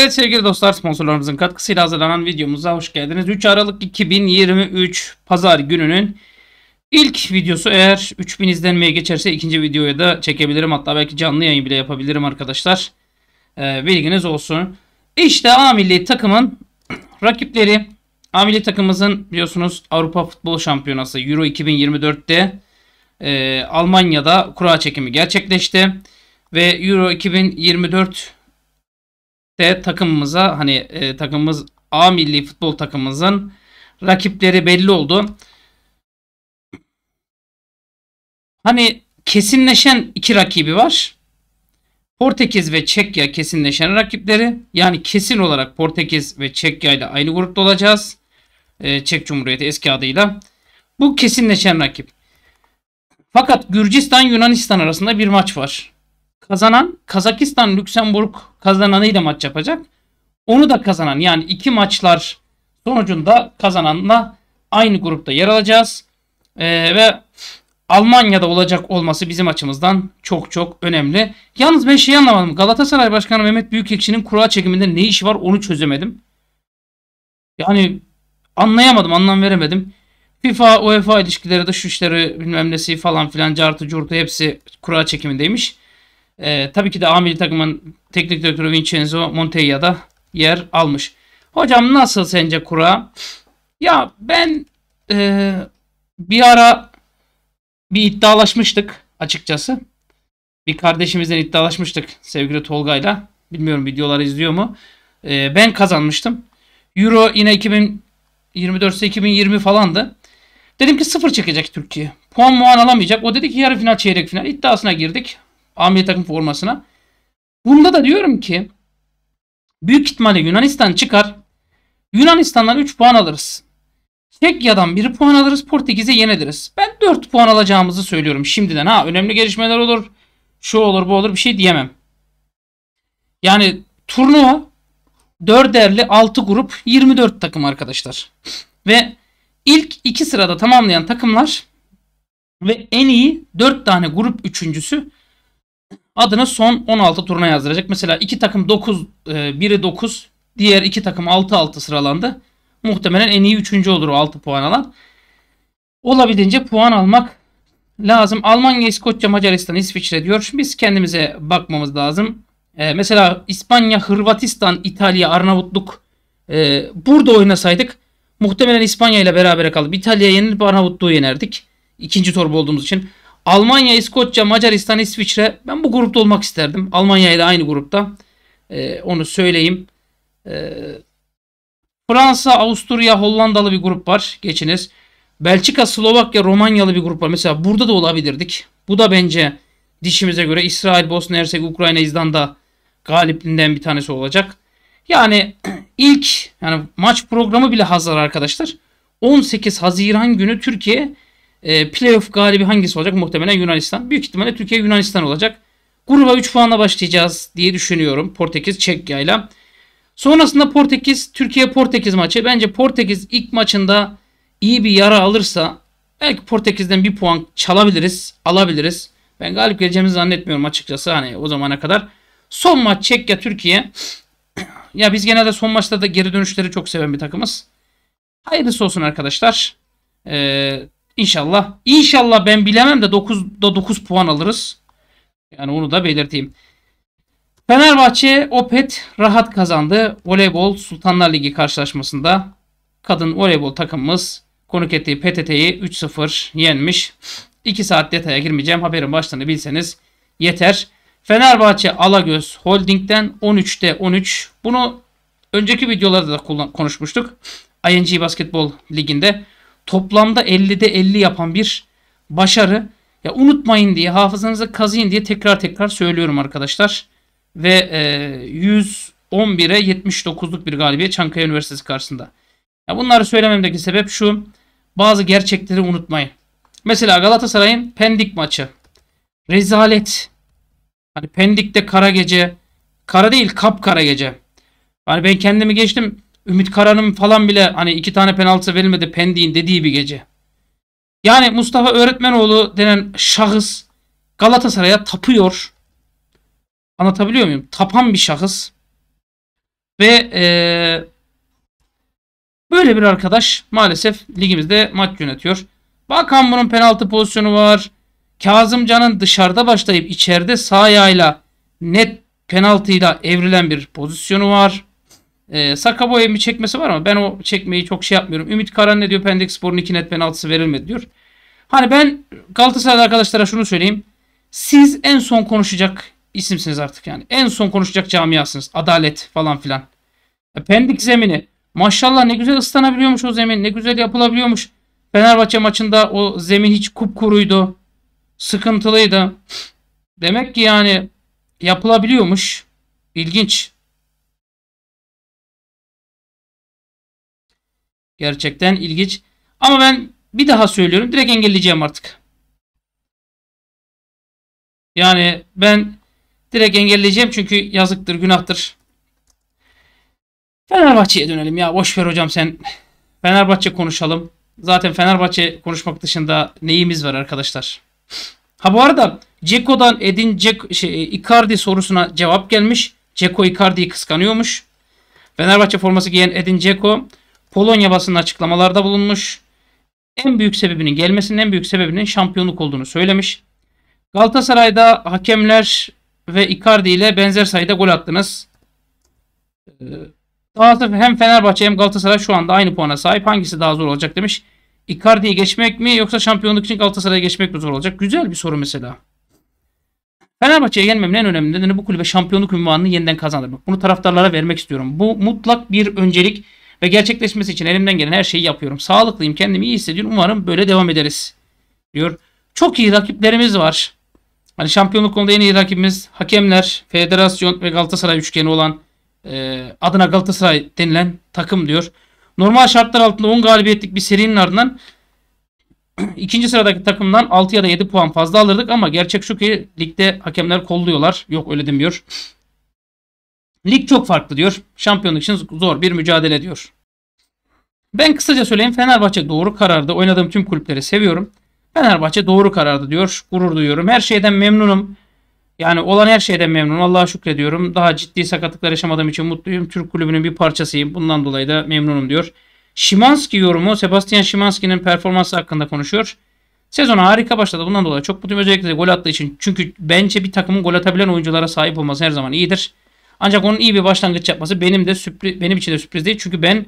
Evet sevgili dostlar sponsorlarımızın katkısıyla hazırlanan videomuza hoş geldiniz. 3 Aralık 2023 Pazar gününün ilk videosu eğer 3000 izlenmeye geçerse ikinci videoya da çekebilirim. Hatta belki canlı yayın bile yapabilirim arkadaşlar. Ee, bilginiz olsun. İşte A milli takımın rakipleri. A milli takımımızın biliyorsunuz Avrupa Futbol Şampiyonası Euro 2024'te e, ee, Almanya'da kura çekimi gerçekleşti. Ve Euro 2024 de takımımıza hani e, takımımız A milli futbol takımımızın rakipleri belli oldu. Hani kesinleşen iki rakibi var. Portekiz ve Çekya kesinleşen rakipleri. Yani kesin olarak Portekiz ve Çekya ile aynı grupta olacağız. Ee, Çek Cumhuriyeti eski adıyla. Bu kesinleşen rakip. Fakat Gürcistan Yunanistan arasında bir maç var. Kazanan Kazakistan Lüksemburg kazananıyla maç yapacak. Onu da kazanan yani iki maçlar sonucunda kazananla aynı grupta yer alacağız. Ee, ve Almanya'da olacak olması bizim açımızdan çok çok önemli. Yalnız ben şey anlamadım. Galatasaray Başkanı Mehmet Büyükekşi'nin kura çekiminde ne işi var onu çözemedim. Yani anlayamadım, anlam veremedim. FIFA, UEFA ilişkileri de şu işleri bilmem nesi falan filan cartı curtu hepsi kura çekimindeymiş. E, tabii ki de A milli takımın teknik direktörü Vincenzo Montoya da yer almış. Hocam nasıl sence kura? Ya ben e, bir ara bir iddialaşmıştık açıkçası. Bir kardeşimizden iddialaşmıştık sevgili Tolga'yla. Bilmiyorum videoları izliyor mu? E, ben kazanmıştım. Euro yine 2024 2020 falandı. Dedim ki sıfır çekecek Türkiye. Puan muan alamayacak. O dedi ki yarı final çeyrek final iddiasına girdik. A takım formasına. Bunda da diyorum ki büyük ihtimalle Yunanistan çıkar. Yunanistan'dan 3 puan alırız. Çekya'dan 1 puan alırız. Portekiz'e yeniliriz. Ben 4 puan alacağımızı söylüyorum şimdiden. Ha önemli gelişmeler olur. Şu olur bu olur bir şey diyemem. Yani turnuva değerli 6 grup 24 takım arkadaşlar. Ve ilk 2 sırada tamamlayan takımlar ve en iyi 4 tane grup üçüncüsü adını son 16 turuna yazdıracak. Mesela iki takım 9, e, biri 9, diğer iki takım 6-6 sıralandı. Muhtemelen en iyi 3. olur o 6 puan alan. Olabildiğince puan almak lazım. Almanya, İskoçya, Macaristan, İsviçre diyor. Şimdi biz kendimize bakmamız lazım. Ee, mesela İspanya, Hırvatistan, İtalya, Arnavutluk e, burada oynasaydık muhtemelen İspanya ile beraber kalıp İtalya'ya yenilip Arnavutluğu yenerdik. İkinci torba olduğumuz için. Almanya, İskoçya, Macaristan, İsviçre. Ben bu grupta olmak isterdim. Almanya ile aynı grupta. Ee, onu söyleyeyim. Ee, Fransa, Avusturya, Hollandalı bir grup var. Geçiniz. Belçika, Slovakya, Romanyalı bir grup var. Mesela burada da olabilirdik. Bu da bence dişimize göre İsrail, Bosna, Hersek, Ukrayna, İzlanda galipliğinden bir tanesi olacak. Yani ilk yani maç programı bile hazır arkadaşlar. 18 Haziran günü Türkiye e, playoff galibi hangisi olacak? Muhtemelen Yunanistan. Büyük ihtimalle Türkiye Yunanistan olacak. Gruba 3 puanla başlayacağız diye düşünüyorum. Portekiz Çekya ile. Sonrasında Portekiz Türkiye Portekiz maçı. Bence Portekiz ilk maçında iyi bir yara alırsa belki Portekiz'den bir puan çalabiliriz, alabiliriz. Ben galip geleceğimizi zannetmiyorum açıkçası hani o zamana kadar. Son maç Çekya Türkiye. ya biz genelde son maçta da geri dönüşleri çok seven bir takımız. Hayırlısı olsun arkadaşlar. Ee, İnşallah. İnşallah ben bilemem de 9'da 9 puan alırız. Yani onu da belirteyim. Fenerbahçe Opet rahat kazandı. Voleybol Sultanlar Ligi karşılaşmasında kadın voleybol takımımız konuk ettiği PTT'yi 3-0 yenmiş. 2 saat detaya girmeyeceğim. Haberin başlığını bilseniz yeter. Fenerbahçe Alagöz Holding'den 13'te 13. Bunu önceki videolarda da konuşmuştuk. ING Basketbol Ligi'nde toplamda 50'de 50 yapan bir başarı. Ya unutmayın diye hafızanıza kazıyın diye tekrar tekrar söylüyorum arkadaşlar. Ve e, 111'e 79'luk bir galibiyet Çankaya Üniversitesi karşısında. Ya bunları söylememdeki sebep şu. Bazı gerçekleri unutmayın. Mesela Galatasaray'ın Pendik maçı. Rezalet. Hani Pendik'te kara gece. Kara değil kap kara gece. Hani ben kendimi geçtim. Ümit Kara'nın falan bile hani iki tane penaltı verilmedi Pendik'in dediği bir gece. Yani Mustafa Öğretmenoğlu denen şahıs Galatasaray'a tapıyor. Anlatabiliyor muyum? Tapan bir şahıs. Ve ee, böyle bir arkadaş maalesef ligimizde maç yönetiyor. Bakan bunun penaltı pozisyonu var. Kazımcan'ın dışarıda başlayıp içeride sağ yayla net penaltıyla evrilen bir pozisyonu var. E, ee, Sakaboy'un bir çekmesi var ama ben o çekmeyi çok şey yapmıyorum. Ümit Karan ne diyor? Pendik Spor'un 2 net penaltısı verilmedi diyor. Hani ben Galatasaraylı arkadaşlara şunu söyleyeyim. Siz en son konuşacak isimsiniz artık yani. En son konuşacak camiasınız. Adalet falan filan. E, Pendik zemini. Maşallah ne güzel ıslanabiliyormuş o zemin. Ne güzel yapılabiliyormuş. Fenerbahçe maçında o zemin hiç kupkuruydu. Sıkıntılıydı. Demek ki yani yapılabiliyormuş. İlginç. Gerçekten ilginç. Ama ben bir daha söylüyorum. Direkt engelleyeceğim artık. Yani ben direkt engelleyeceğim çünkü yazıktır, günahtır. Fenerbahçe'ye dönelim ya. Boş ver hocam sen. Fenerbahçe konuşalım. Zaten Fenerbahçe konuşmak dışında neyimiz var arkadaşlar? Ha bu arada Ceko'dan Edin Cek şey, e, Icardi sorusuna cevap gelmiş. Ceko Icardi'yi kıskanıyormuş. Fenerbahçe forması giyen Edin Ceko Polonya basının açıklamalarda bulunmuş. En büyük sebebinin gelmesinin en büyük sebebinin şampiyonluk olduğunu söylemiş. Galatasaray'da hakemler ve Icardi ile benzer sayıda gol attınız. Ee, daha hem Fenerbahçe hem Galatasaray şu anda aynı puana sahip. Hangisi daha zor olacak demiş. Icardi'yi geçmek mi yoksa şampiyonluk için Galatasaray'a geçmek mi zor olacak? Güzel bir soru mesela. Fenerbahçe'ye gelmemin en önemli nedeni bu kulübe şampiyonluk ünvanını yeniden kazandırmak. Bunu taraftarlara vermek istiyorum. Bu mutlak bir öncelik. Ve gerçekleşmesi için elimden gelen her şeyi yapıyorum. Sağlıklıyım, kendimi iyi hissediyorum. Umarım böyle devam ederiz. Diyor. Çok iyi rakiplerimiz var. Hani şampiyonluk konuda en iyi rakibimiz hakemler, federasyon ve Galatasaray üçgeni olan e, adına Galatasaray denilen takım diyor. Normal şartlar altında 10 galibiyetlik bir serinin ardından ikinci sıradaki takımdan 6 ya da 7 puan fazla alırdık ama gerçek şu ki ligde hakemler kolluyorlar. Yok öyle demiyor. Lig çok farklı diyor. Şampiyonluk için zor bir mücadele diyor. Ben kısaca söyleyeyim Fenerbahçe doğru karardı. Oynadığım tüm kulüpleri seviyorum. Fenerbahçe doğru karardı diyor. Gurur duyuyorum. Her şeyden memnunum. Yani olan her şeyden memnunum. Allah'a şükrediyorum. Daha ciddi sakatlıklar yaşamadığım için mutluyum. Türk kulübünün bir parçasıyım. Bundan dolayı da memnunum diyor. Şimanski yorumu Sebastian Şimanski'nin performansı hakkında konuşuyor. Sezona harika başladı. Bundan dolayı çok mutluyum. Özellikle gol attığı için. Çünkü bence bir takımın gol atabilen oyunculara sahip olması her zaman iyidir. Ancak onun iyi bir başlangıç yapması benim de sürpriz, benim için de sürpriz değil. Çünkü ben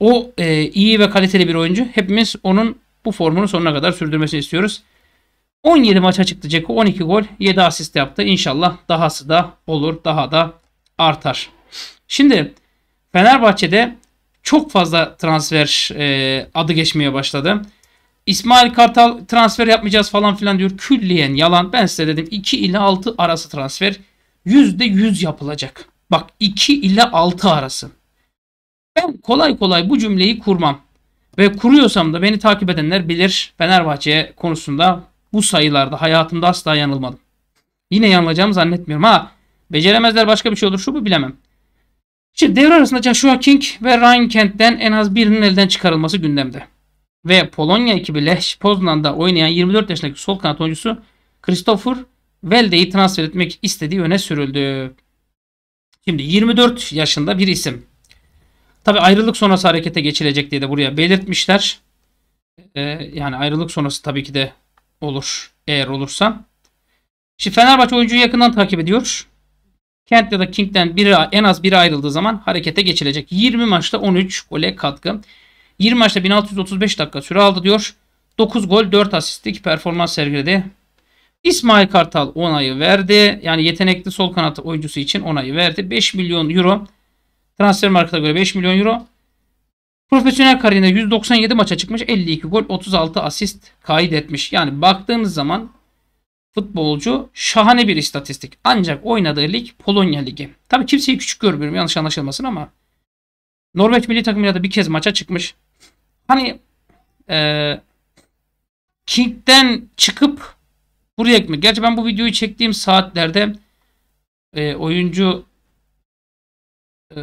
o e, iyi ve kaliteli bir oyuncu. Hepimiz onun bu formunu sonuna kadar sürdürmesini istiyoruz. 17 maça çıktı Ceko. 12 gol, 7 asist yaptı. İnşallah dahası da olur. Daha da artar. Şimdi Fenerbahçe'de çok fazla transfer e, adı geçmeye başladı. İsmail Kartal transfer yapmayacağız falan filan diyor. Külliyen yalan. Ben size dedim 2 ile 6 arası transfer %100 yapılacak. Bak 2 ile 6 arası. Ben kolay kolay bu cümleyi kurmam. Ve kuruyorsam da beni takip edenler bilir Fenerbahçe konusunda bu sayılarda hayatımda asla yanılmadım. Yine yanılacağımı zannetmiyorum. Ha beceremezler başka bir şey olur şu bu bilemem. Şimdi devre arasında Joshua King ve Ryan Kent'ten en az birinin elden çıkarılması gündemde. Ve Polonya ekibi Lech Poznan'da oynayan 24 yaşındaki sol kanat oyuncusu Christopher Velde'yi transfer etmek istediği öne sürüldü. Şimdi 24 yaşında bir isim. Tabi ayrılık sonrası harekete geçilecek diye de buraya belirtmişler. Ee, yani ayrılık sonrası tabii ki de olur eğer olursa. Şimdi Fenerbahçe oyuncuyu yakından takip ediyor. Kent ya da King'den biri, en az biri ayrıldığı zaman harekete geçilecek. 20 maçta 13 gole katkı. 20 maçta 1635 dakika süre aldı diyor. 9 gol 4 asistlik performans sergiledi. İsmail Kartal onayı verdi. Yani yetenekli sol kanat oyuncusu için onayı verdi. 5 milyon euro. Transfer markada göre 5 milyon euro. Profesyonel kariyerinde 197 maça çıkmış. 52 gol 36 asist kaydetmiş. Yani baktığımız zaman futbolcu şahane bir istatistik. Ancak oynadığı lig Polonya Ligi. Tabi kimseyi küçük görmüyorum yanlış anlaşılmasın ama Norveç milli takımıyla da bir kez maça çıkmış. Hani e, King'den çıkıp Buraya ekmek. Gerçi ben bu videoyu çektiğim saatlerde e, oyuncu e,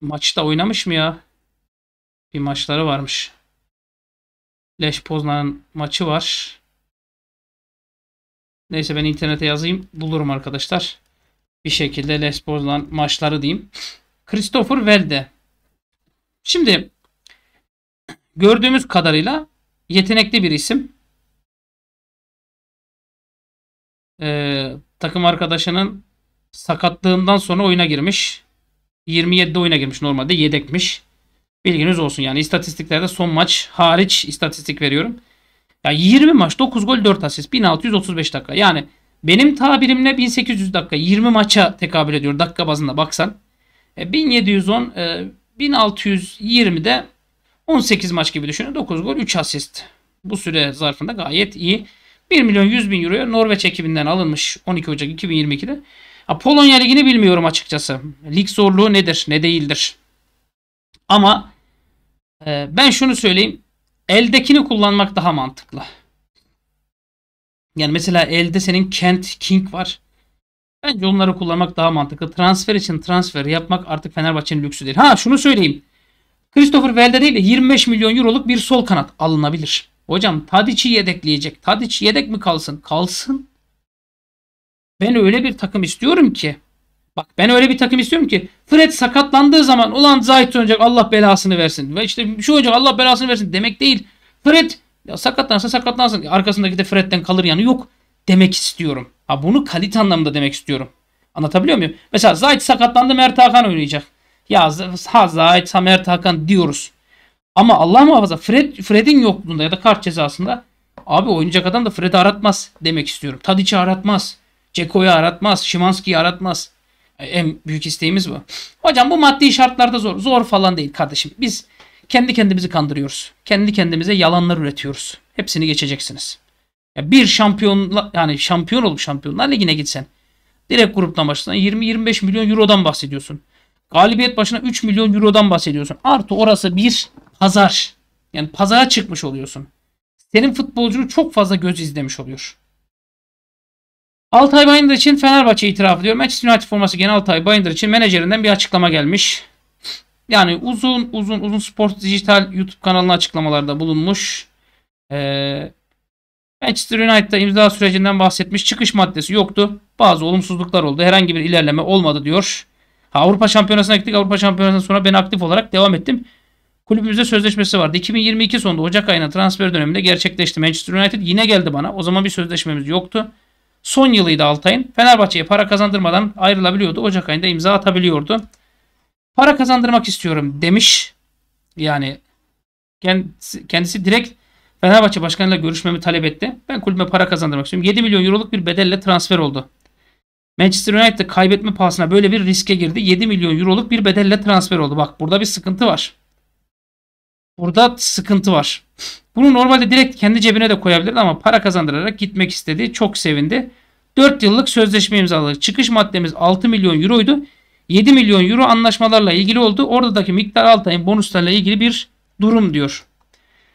maçta oynamış mı ya? Bir maçları varmış. Leş Poznan'ın maçı var. Neyse ben internete yazayım. Bulurum arkadaşlar. Bir şekilde Leş Poznan maçları diyeyim. Christopher Welde. Şimdi gördüğümüz kadarıyla yetenekli bir isim. e, takım arkadaşının sakatlığından sonra oyuna girmiş. 27'de oyuna girmiş normalde yedekmiş. Bilginiz olsun yani istatistiklerde son maç hariç istatistik veriyorum. Yani 20 maç 9 gol 4 asist 1635 dakika. Yani benim tabirimle 1800 dakika 20 maça tekabül ediyor dakika bazında baksan. E, 1710 e, de 18 maç gibi düşünün 9 gol 3 asist. Bu süre zarfında gayet iyi. 1 milyon 100 bin euroya Norveç ekibinden alınmış 12 Ocak 2022'de. Ha, Polonya Ligi'ni bilmiyorum açıkçası. Lig zorluğu nedir ne değildir. Ama e, ben şunu söyleyeyim. Eldekini kullanmak daha mantıklı. Yani mesela elde senin Kent King var. Bence onları kullanmak daha mantıklı. Transfer için transfer yapmak artık Fenerbahçe'nin lüksüdür. Ha şunu söyleyeyim. Christopher Velde değil 25 milyon euroluk bir sol kanat alınabilir. Hocam Tadic'i yedekleyecek. Tadic yedek mi kalsın? Kalsın. Ben öyle bir takım istiyorum ki. Bak ben öyle bir takım istiyorum ki Fred sakatlandığı zaman ulan Zayt oynayacak Allah belasını versin. Ve işte şu oynayacak Allah belasını versin demek değil. Fred ya sakatlansa sakatlansın. Arkasındaki de Fred'den kalır yanı yok demek istiyorum. Ha bunu kalite anlamında demek istiyorum. Anlatabiliyor muyum? Mesela Zayt sakatlandı Mert Hakan oynayacak. Ya ha Zayt ha Mert Hakan diyoruz. Ama Allah muhafaza Fred, Fred'in yokluğunda ya da kart cezasında abi oynayacak adam da Fred'i aratmaz demek istiyorum. Tadic'i aratmaz. Ceko'yu aratmaz. Şimanski'yi aratmaz. E, en büyük isteğimiz bu. Hocam bu maddi şartlarda zor. Zor falan değil kardeşim. Biz kendi kendimizi kandırıyoruz. Kendi kendimize yalanlar üretiyoruz. Hepsini geçeceksiniz. Ya bir şampiyon, yani şampiyon olup şampiyonlar ligine gitsen direkt gruptan başlasan 20-25 milyon eurodan bahsediyorsun. Galibiyet başına 3 milyon eurodan bahsediyorsun. Artı orası bir pazar. Yani pazara çıkmış oluyorsun. Senin futbolcunu çok fazla göz izlemiş oluyor. Altay Bayındır için Fenerbahçe itiraf ediyor. Manchester United forması genel Altay Bayındır için menajerinden bir açıklama gelmiş. Yani uzun uzun uzun Sport Dijital YouTube kanalına açıklamalarda bulunmuş. Ee, Manchester United'da imza sürecinden bahsetmiş. Çıkış maddesi yoktu. Bazı olumsuzluklar oldu. Herhangi bir ilerleme olmadı diyor. Avrupa Şampiyonası'na gittik. Avrupa Şampiyonası'ndan sonra ben aktif olarak devam ettim. Kulübümüzde sözleşmesi vardı. 2022 sonunda Ocak ayına transfer döneminde gerçekleşti. Manchester United yine geldi bana. O zaman bir sözleşmemiz yoktu. Son yılıydı Altay'ın. Fenerbahçe'ye para kazandırmadan ayrılabiliyordu. Ocak ayında imza atabiliyordu. Para kazandırmak istiyorum demiş. Yani kendisi, kendisi direkt Fenerbahçe başkanıyla görüşmemi talep etti. Ben kulübe para kazandırmak istiyorum. 7 milyon euroluk bir bedelle transfer oldu. Manchester United kaybetme pahasına böyle bir riske girdi. 7 milyon euroluk bir bedelle transfer oldu. Bak burada bir sıkıntı var. Burada sıkıntı var. Bunu normalde direkt kendi cebine de koyabilirdi ama para kazandırarak gitmek istedi. Çok sevindi. 4 yıllık sözleşme imzaladık. Çıkış maddemiz 6 milyon euroydu. 7 milyon euro anlaşmalarla ilgili oldu. Oradaki miktar Altay'ın bonuslarla ilgili bir durum diyor.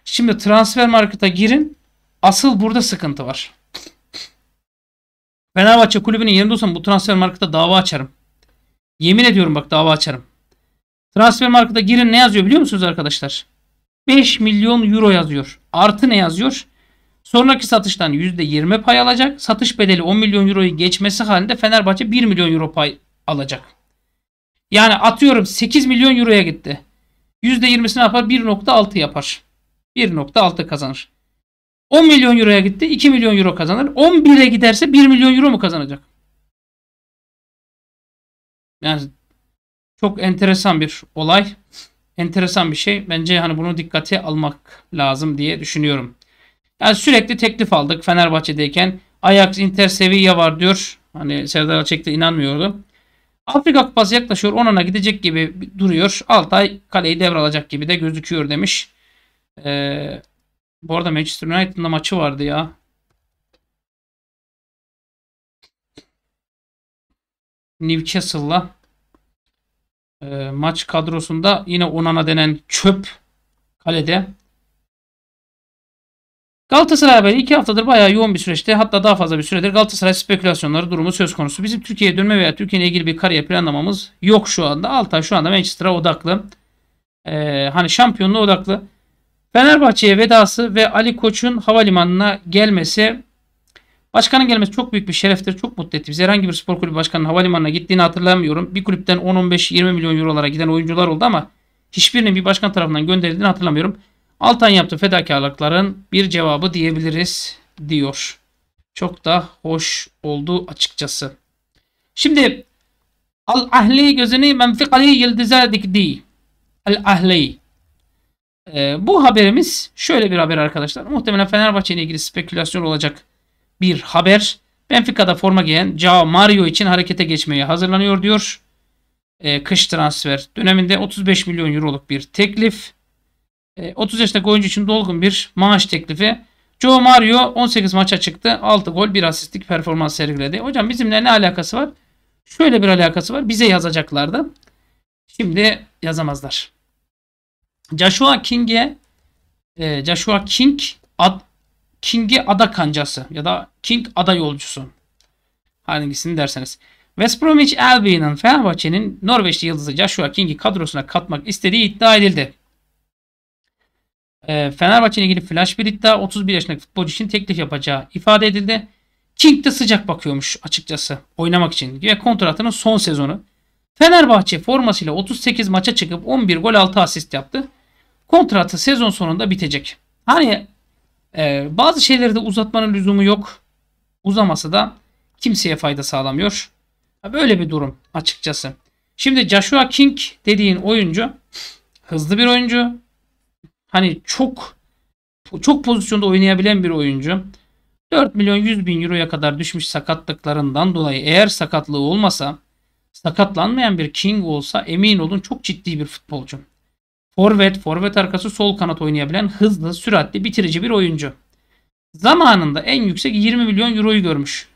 Şimdi transfer markete girin. Asıl burada sıkıntı var. Fenerbahçe kulübünün yerinde olsam bu transfer markete dava açarım. Yemin ediyorum bak dava açarım. Transfer markete girin ne yazıyor biliyor musunuz arkadaşlar? 5 milyon euro yazıyor. Artı ne yazıyor? Sonraki satıştan %20 pay alacak. Satış bedeli 10 milyon euroyu geçmesi halinde Fenerbahçe 1 milyon euro pay alacak. Yani atıyorum 8 milyon euroya gitti. %20'si ne yapar? 1.6 yapar. 1.6 kazanır. 10 milyon euroya gitti. 2 milyon euro kazanır. 11'e giderse 1 milyon euro mu kazanacak? Yani çok enteresan bir olay enteresan bir şey. Bence hani bunu dikkate almak lazım diye düşünüyorum. Yani sürekli teklif aldık Fenerbahçe'deyken. Ajax Inter Sevilla var diyor. Hani Serdar Açık'ta inanmıyordu. Afrika Kupası yaklaşıyor. Onana gidecek gibi duruyor. Altay kaleyi devralacak gibi de gözüküyor demiş. Ee, bu arada Manchester United'ın maçı vardı ya. Newcastle'la e, maç kadrosunda yine Onana denen çöp kalede. Galatasaray haberi 2 haftadır bayağı yoğun bir süreçte hatta daha fazla bir süredir Galatasaray spekülasyonları durumu söz konusu. Bizim Türkiye'ye dönme veya Türkiye'ye ilgili bir kariyer planlamamız yok şu anda. Altay şu anda Manchester'a odaklı. Ee, hani şampiyonluğa odaklı. Fenerbahçe'ye vedası ve Ali Koç'un havalimanına gelmesi Başkanın gelmesi çok büyük bir şereftir. Çok mutlu etti. Biz herhangi bir spor kulübü başkanının havalimanına gittiğini hatırlamıyorum. Bir kulüpten 10-15-20 milyon eurolara giden oyuncular oldu ama hiçbirinin bir başkan tarafından gönderildiğini hatırlamıyorum. Altan yaptığı fedakarlıkların bir cevabı diyebiliriz diyor. Çok da hoş oldu açıkçası. Şimdi Al ahli gözünü menfik ali yıldıza dikdi. Al ahli. Ee, bu haberimiz şöyle bir haber arkadaşlar. Muhtemelen Fenerbahçe ile ilgili spekülasyon olacak bir haber. Benfica'da forma giyen Cao Mario için harekete geçmeye hazırlanıyor diyor. E, kış transfer döneminde 35 milyon euroluk bir teklif. E, 30 yaşındaki oyuncu için dolgun bir maaş teklifi. Joe Mario 18 maça çıktı. 6 gol 1 asistlik performans sergiledi. Hocam bizimle ne alakası var? Şöyle bir alakası var. Bize yazacaklardı. Şimdi yazamazlar. Joshua King'e e, Joshua King ad, King'i ada kancası ya da King ada yolcusu. Hangisini derseniz. West Bromwich Albion'ın Fenerbahçe'nin Norveçli yıldızı Joshua King'i kadrosuna katmak istediği iddia edildi. E, ee, Fenerbahçe ilgili flash bir iddia 31 yaşındaki futbolcu için teklif yapacağı ifade edildi. King de sıcak bakıyormuş açıkçası oynamak için ve kontratının son sezonu. Fenerbahçe formasıyla 38 maça çıkıp 11 gol 6 asist yaptı. Kontratı sezon sonunda bitecek. Hani ee, bazı şeyleri de uzatmanın lüzumu yok. Uzaması da kimseye fayda sağlamıyor. Böyle bir durum açıkçası. Şimdi Joshua King dediğin oyuncu hızlı bir oyuncu. Hani çok çok pozisyonda oynayabilen bir oyuncu. 4 milyon 100 bin euroya kadar düşmüş sakatlıklarından dolayı eğer sakatlığı olmasa sakatlanmayan bir King olsa emin olun çok ciddi bir futbolcu. Forvet, forvet arkası sol kanat oynayabilen hızlı, süratli, bitirici bir oyuncu. Zamanında en yüksek 20 milyon euroyu görmüş.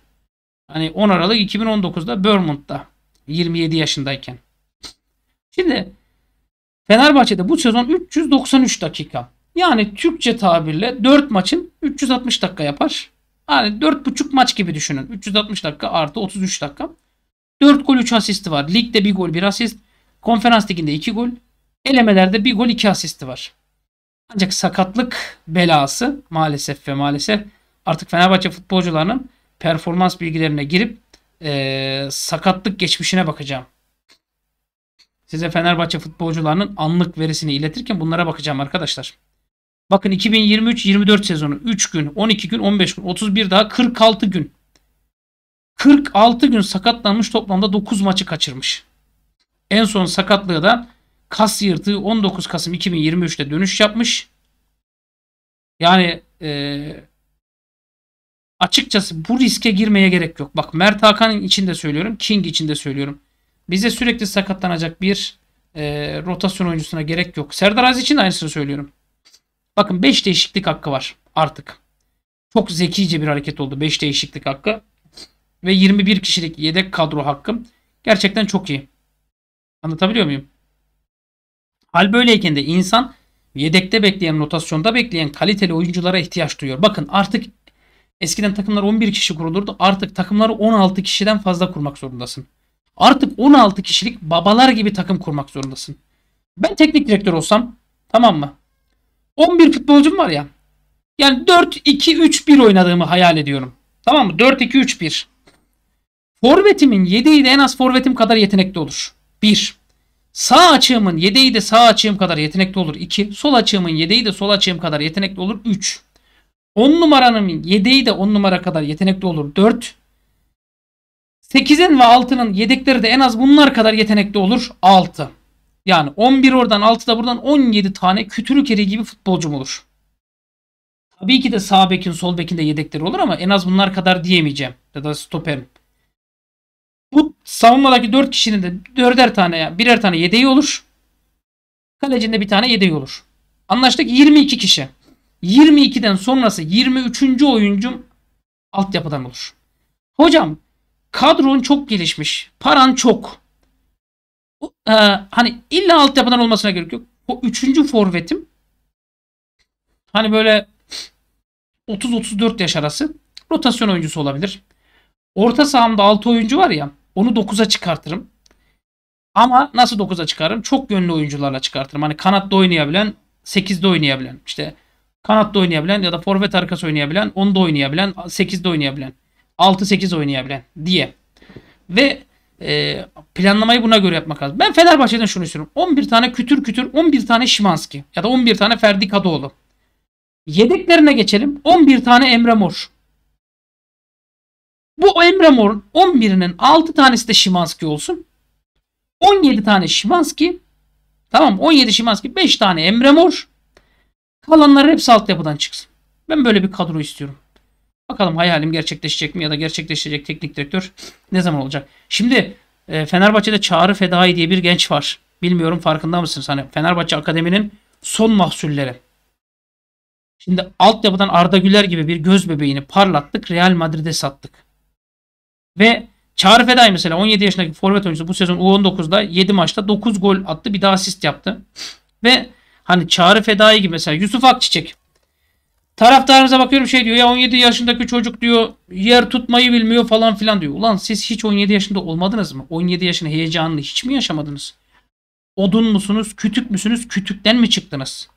Hani 10 Aralık 2019'da Bournemouth'da 27 yaşındayken. Şimdi Fenerbahçe'de bu sezon 393 dakika. Yani Türkçe tabirle 4 maçın 360 dakika yapar. Yani 4,5 maç gibi düşünün. 360 dakika artı 33 dakika. 4 gol 3 asisti var. Ligde 1 gol 1 asist. Konferans liginde 2 gol. Elemelerde bir gol iki asisti var. Ancak sakatlık belası maalesef ve maalesef artık Fenerbahçe futbolcularının performans bilgilerine girip e, sakatlık geçmişine bakacağım. Size Fenerbahçe futbolcularının anlık verisini iletirken bunlara bakacağım arkadaşlar. Bakın 2023-24 sezonu 3 gün, 12 gün, 15 gün, 31 daha 46 gün. 46 gün sakatlanmış toplamda 9 maçı kaçırmış. En son sakatlığı da Kas yırtığı 19 Kasım 2023'te dönüş yapmış. Yani e, açıkçası bu riske girmeye gerek yok. Bak Mert Hakan içinde söylüyorum. King içinde söylüyorum. Bize sürekli sakatlanacak bir e, rotasyon oyuncusuna gerek yok. Serdar Aziz için de aynısını söylüyorum. Bakın 5 değişiklik hakkı var artık. Çok zekice bir hareket oldu 5 değişiklik hakkı. Ve 21 kişilik yedek kadro hakkım. Gerçekten çok iyi. Anlatabiliyor muyum? Hal böyleyken de insan yedekte bekleyen, rotasyonda bekleyen kaliteli oyunculara ihtiyaç duyuyor. Bakın artık eskiden takımlar 11 kişi kurulurdu. Artık takımları 16 kişiden fazla kurmak zorundasın. Artık 16 kişilik babalar gibi takım kurmak zorundasın. Ben teknik direktör olsam tamam mı? 11 futbolcum var ya. Yani 4-2-3-1 oynadığımı hayal ediyorum. Tamam mı? 4-2-3-1. Forvetimin 7'yi de en az forvetim kadar yetenekli olur. 1. Sağ açığımın yedeği de sağ açığım kadar yetenekli olur 2. Sol açığımın yedeği de sol açığım kadar yetenekli olur 3. 10 numaranın yedeği de 10 numara kadar yetenekli olur 4. 8'in ve 6'nın yedekleri de en az bunlar kadar yetenekli olur 6. Yani 11 oradan 6 da buradan 17 tane kütürük eri gibi futbolcum olur. Tabii ki de sağ bekin sol bekin de yedekleri olur ama en az bunlar kadar diyemeyeceğim. Ya da stoperim. Bu savunmadaki 4 kişinin de 4'er tane ya birer tane yedeği olur. Kalecinde bir tane yedeği olur. Anlaştık 22 kişi. 22'den sonrası 23. oyuncum altyapıdan olur. Hocam kadron çok gelişmiş. Paran çok. Ee, hani illa altyapıdan olmasına gerek yok. O üçüncü forvetim hani böyle 30-34 yaş arası rotasyon oyuncusu olabilir. Orta sahamda 6 oyuncu var ya. Onu 9'a çıkartırım. Ama nasıl 9'a çıkarım? Çok yönlü oyuncularla çıkartırım. Hani kanatta oynayabilen, 8'de oynayabilen, işte kanatta oynayabilen ya da forvet arkası oynayabilen, 10'da oynayabilen, 8'de oynayabilen, 6-8 oynayabilen diye. Ve e, planlamayı buna göre yapmak lazım. Ben Fenerbahçe'den şunu istiyorum. 11 tane kütür kütür, 11 tane Şimanski ya da 11 tane Ferdi Kadıoğlu. Yedeklerine geçelim. 11 tane Emre Mor. Bu Emre Mor'un 11'inin 6 tanesi de Şimanski olsun. 17 tane Şimanski. Tamam 17 Şimanski 5 tane Emre Mor. Kalanlar hepsi yapıdan çıksın. Ben böyle bir kadro istiyorum. Bakalım hayalim gerçekleşecek mi ya da gerçekleşecek teknik direktör ne zaman olacak? Şimdi e, Fenerbahçe'de Çağrı Fedai diye bir genç var. Bilmiyorum farkında mısınız? Hani Fenerbahçe Akademi'nin son mahsulleri. Şimdi altyapıdan Arda Güler gibi bir göz bebeğini parlattık. Real Madrid'e sattık. Ve Çağrı Feday mesela 17 yaşındaki forvet oyuncusu bu sezon U19'da 7 maçta 9 gol attı bir daha asist yaptı. Ve hani Çağrı Fedai gibi mesela Yusuf Akçiçek taraftarımıza bakıyorum şey diyor ya 17 yaşındaki çocuk diyor yer tutmayı bilmiyor falan filan diyor. Ulan siz hiç 17 yaşında olmadınız mı? 17 yaşın heyecanını hiç mi yaşamadınız? Odun musunuz? Kütük müsünüz? Kütükten mi çıktınız?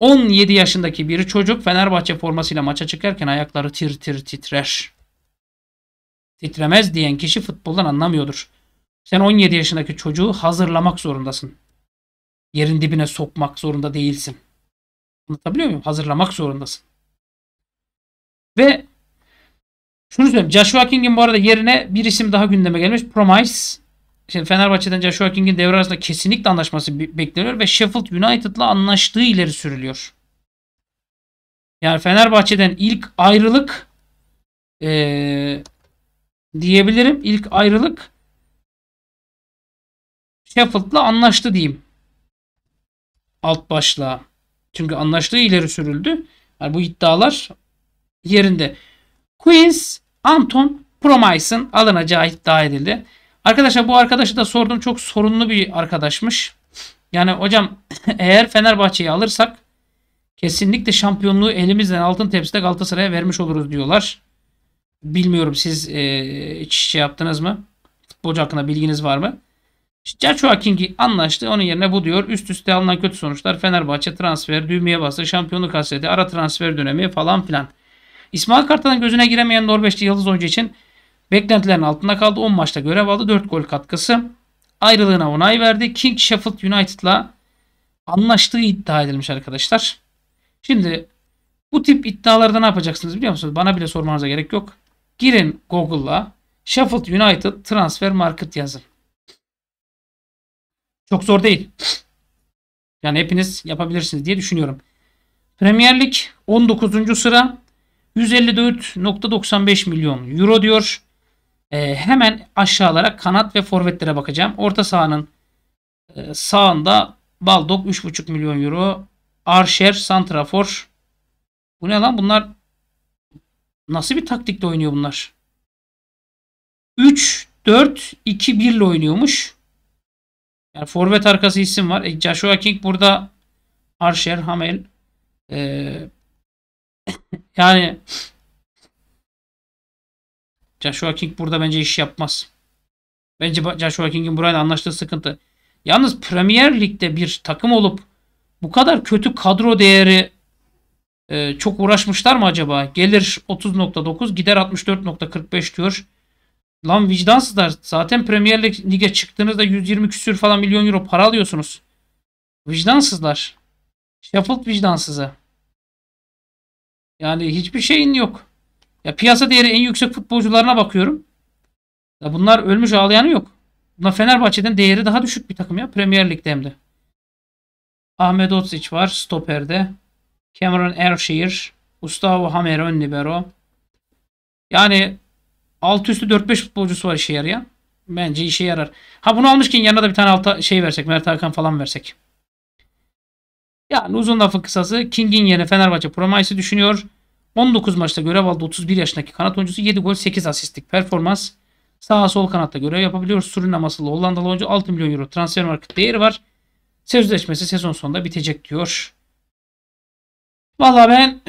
17 yaşındaki bir çocuk Fenerbahçe formasıyla maça çıkarken ayakları tir tir titrer titremez diyen kişi futboldan anlamıyordur. Sen 17 yaşındaki çocuğu hazırlamak zorundasın. Yerin dibine sokmak zorunda değilsin. Anlatabiliyor muyum? Hazırlamak zorundasın. Ve şunu söyleyeyim. Joshua King'in bu arada yerine bir isim daha gündeme gelmiş. Promise. Şimdi Fenerbahçe'den Joshua King'in devre arasında kesinlikle anlaşması bekleniyor ve Sheffield United'la anlaştığı ileri sürülüyor. Yani Fenerbahçe'den ilk ayrılık ee, diyebilirim. İlk ayrılık Sheffield'la anlaştı diyeyim. Alt başla Çünkü anlaştığı ileri sürüldü. Yani bu iddialar yerinde. Queens Anton Promise'ın alınacağı iddia edildi. Arkadaşlar bu arkadaşı da sordum. Çok sorunlu bir arkadaşmış. Yani hocam eğer Fenerbahçe'yi alırsak kesinlikle şampiyonluğu elimizden altın tepside Galatasaray'a vermiş oluruz diyorlar. Bilmiyorum siz e, hiç şey yaptınız mı? Futbolcu hakkında bilginiz var mı? Joshua King'i anlaştı. Onun yerine bu diyor. Üst üste alınan kötü sonuçlar. Fenerbahçe transfer düğmeye bastı. Şampiyonluk hasreti. Ara transfer dönemi falan filan. İsmail Kartal'ın gözüne giremeyen Norveçli Yıldız oyuncu için beklentilerin altında kaldı. 10 maçta görev aldı. 4 gol katkısı. Ayrılığına onay verdi. King Sheffield United'la anlaştığı iddia edilmiş arkadaşlar. Şimdi bu tip iddialarda ne yapacaksınız biliyor musunuz? Bana bile sormanıza gerek yok. Girin Google'a Sheffield United transfer market yazın. Çok zor değil. Yani hepiniz yapabilirsiniz diye düşünüyorum. Premier Lig 19. sıra 154.95 milyon euro diyor. Ee, hemen aşağılara kanat ve forvetlere bakacağım. Orta sahanın e, sağında Baldok 3.5 milyon euro. Arşer, Santrafor. Bu ne lan? Bunlar Nasıl bir taktikle oynuyor bunlar? 3 4 2 1 ile oynuyormuş. Yani forvet arkası isim var. E, Joshua King burada Archer, Hamel ee, yani Joshua King burada bence iş yapmaz. Bence Joshua King'in burayla anlaştığı sıkıntı. Yalnız Premier Lig'de bir takım olup bu kadar kötü kadro değeri ee, çok uğraşmışlar mı acaba? Gelir 30.9 gider 64.45 diyor. Lan vicdansızlar. Zaten Premier Lig'e çıktığınızda 120 küsür falan milyon euro para alıyorsunuz. Vicdansızlar. Sheffield vicdansızı. Yani hiçbir şeyin yok. Ya piyasa değeri en yüksek futbolcularına bakıyorum. Ya bunlar ölmüş ağlayanı yok. Buna Fenerbahçe'den değeri daha düşük bir takım ya. Premier Lig'de hem de. Ahmet Otsic var stoperde. Cameron Erşehir, Gustavo Hamer ön libero. Yani alt üstü 4-5 futbolcusu var işe yarayan. Bence işe yarar. Ha bunu almışken yanına da bir tane alta şey versek. Mert Hakan falan versek. Yani uzun lafı kısası King'in yerine Fenerbahçe Promise'i düşünüyor. 19 maçta görev aldı 31 yaşındaki kanat oyuncusu 7 gol 8 asistlik performans. Sağ sol kanatta görev yapabiliyor. Surinam asıllı Hollandalı oyuncu 6 milyon euro transfer market değeri var. Sözleşmesi sezon sonunda bitecek diyor. Valla ben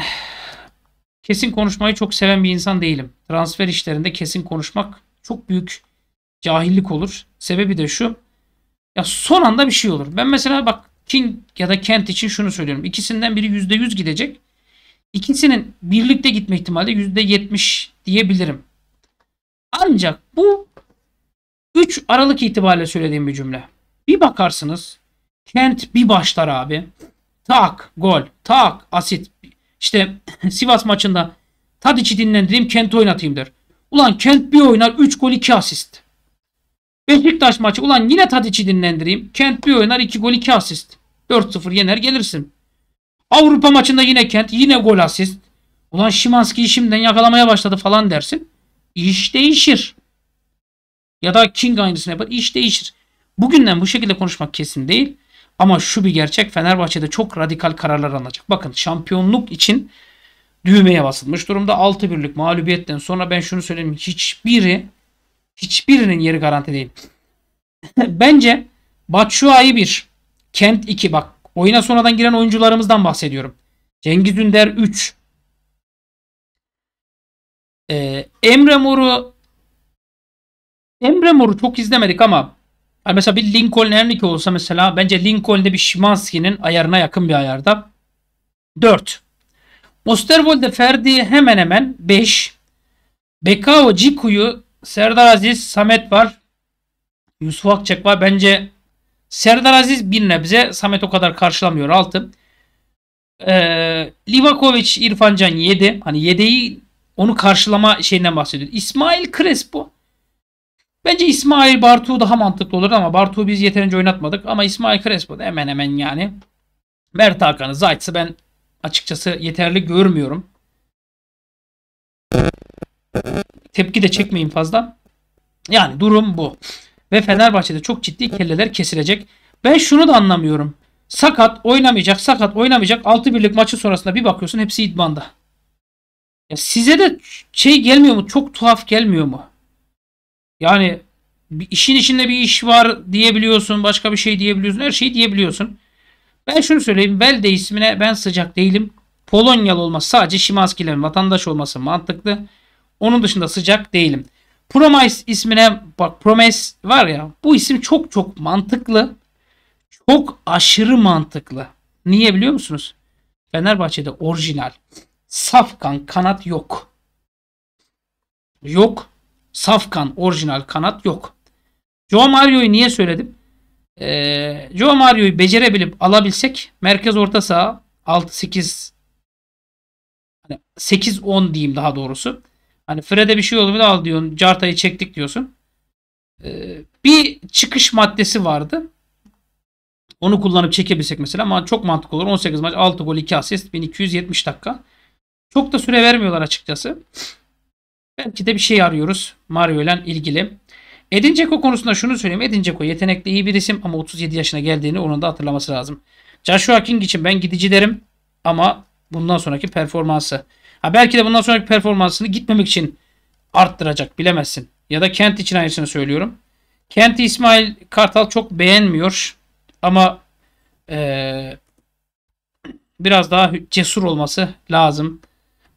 kesin konuşmayı çok seven bir insan değilim. Transfer işlerinde kesin konuşmak çok büyük cahillik olur. Sebebi de şu. Ya son anda bir şey olur. Ben mesela bak King ya da Kent için şunu söylüyorum. İkisinden biri %100 gidecek. İkisinin birlikte gitme ihtimali %70 diyebilirim. Ancak bu 3 Aralık itibariyle söylediğim bir cümle. Bir bakarsınız Kent bir başlar abi. Tak gol. Tak asit. İşte Sivas maçında Tadiç'i dinlendireyim Kent oynatayım der. Ulan Kent bir oynar 3 gol 2 asist. Beşiktaş maçı ulan yine Tadiç'i dinlendireyim. Kent bir oynar 2 gol 2 asist. 4-0 yener gelirsin. Avrupa maçında yine Kent yine gol asist. Ulan Şimanski'yi işimden yakalamaya başladı falan dersin. İş değişir. Ya da King aynısını yapar. İş değişir. Bugünden bu şekilde konuşmak kesin değil. Ama şu bir gerçek Fenerbahçe'de çok radikal kararlar alınacak. Bakın şampiyonluk için düğmeye basılmış durumda. 6 birlik mağlubiyetten sonra ben şunu söyleyeyim. Hiçbiri hiçbirinin yeri garanti değil. Bence Batshuayi 1, Kent 2 bak oyuna sonradan giren oyuncularımızdan bahsediyorum. Cengiz Ünder 3. Ee, Emre Mor'u Emre Mor'u çok izlemedik ama yani mesela bir Lincoln Henrik olsa mesela bence Lincoln'de bir Şimanski'nin ayarına yakın bir ayarda. 4. Osterwold'e Ferdi hemen hemen 5. Bekao Ciku'yu Serdar Aziz, Samet var. Yusuf Akçak var. Bence Serdar Aziz bir nebze. Samet o kadar karşılamıyor. 6. Ee, Livakovic İrfancan 7. Hani 7'yi onu karşılama şeyinden bahsediyor. İsmail Crespo Bence İsmail Bartu daha mantıklı olur ama Bartu biz yeterince oynatmadık. Ama İsmail Crespo da hemen hemen yani. Mert Hakan'ı Zayt'sı ben açıkçası yeterli görmüyorum. Tepki de çekmeyin fazla. Yani durum bu. Ve Fenerbahçe'de çok ciddi kelleler kesilecek. Ben şunu da anlamıyorum. Sakat oynamayacak, sakat oynamayacak. 6 birlik maçı sonrasında bir bakıyorsun hepsi idmanda. Ya size de şey gelmiyor mu? Çok tuhaf gelmiyor mu? Yani bir işin içinde bir iş var diyebiliyorsun. Başka bir şey diyebiliyorsun. Her şeyi diyebiliyorsun. Ben şunu söyleyeyim. Velde ismine ben sıcak değilim. Polonyalı olması sadece Şimanskilerin vatandaş olması mantıklı. Onun dışında sıcak değilim. Promise ismine bak Promise var ya bu isim çok çok mantıklı. Çok aşırı mantıklı. Niye biliyor musunuz? Fenerbahçe'de orijinal safkan kanat yok. Yok. Safkan orijinal kanat yok. Joe Mario'yu niye söyledim? Ee, Joe Mario'yu becerebilip alabilsek merkez orta saha 6-8 hani 8-10 diyeyim daha doğrusu. Hani Fred'e bir şey oldu mu da al diyorsun. Carta'yı çektik diyorsun. Ee, bir çıkış maddesi vardı. Onu kullanıp çekebilsek mesela ama çok mantıklı olur. 18 maç 6 gol 2 asist 1270 dakika. Çok da süre vermiyorlar açıkçası. Belki de bir şey arıyoruz Mario ile ilgili. Edin Dzeko konusunda şunu söyleyeyim. Edin Dzeko yetenekli iyi bir isim ama 37 yaşına geldiğini onun da hatırlaması lazım. Joshua King için ben gidici derim ama bundan sonraki performansı. Ha belki de bundan sonraki performansını gitmemek için arttıracak bilemezsin. Ya da Kent için aynısını söylüyorum. Kent İsmail Kartal çok beğenmiyor ama ee, biraz daha cesur olması lazım.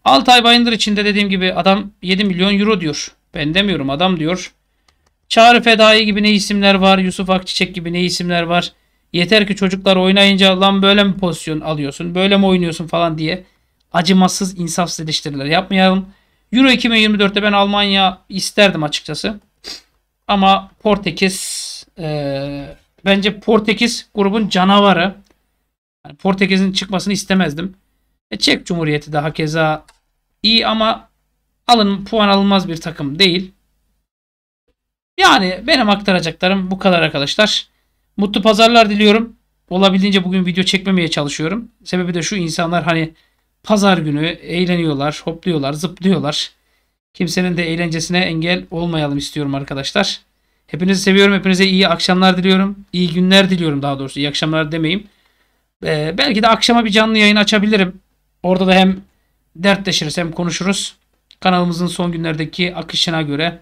Altay Bayındır içinde dediğim gibi adam 7 milyon euro diyor. Ben demiyorum adam diyor. Çağrı Fedai gibi ne isimler var. Yusuf Akçiçek gibi ne isimler var. Yeter ki çocuklar oynayınca lan böyle mi pozisyon alıyorsun? Böyle mi oynuyorsun falan diye acımasız insafsız eleştiriler yapmayalım. Euro 2024'te ben Almanya isterdim açıkçası. Ama Portekiz e, bence Portekiz grubun canavarı. Portekiz'in çıkmasını istemezdim. E, Çek Cumhuriyeti daha keza iyi ama alın puan alınmaz bir takım değil. Yani benim aktaracaklarım bu kadar arkadaşlar. Mutlu pazarlar diliyorum. Olabildiğince bugün video çekmemeye çalışıyorum. Sebebi de şu insanlar hani pazar günü eğleniyorlar, hopluyorlar, zıplıyorlar. Kimsenin de eğlencesine engel olmayalım istiyorum arkadaşlar. Hepinizi seviyorum. Hepinize iyi akşamlar diliyorum. İyi günler diliyorum daha doğrusu. İyi akşamlar demeyeyim. Ee, belki de akşama bir canlı yayın açabilirim. Orada da hem dertleşiriz hem konuşuruz. Kanalımızın son günlerdeki akışına göre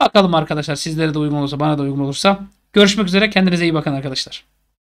bakalım arkadaşlar sizlere de uygun olursa bana da uygun olursa. Görüşmek üzere kendinize iyi bakın arkadaşlar.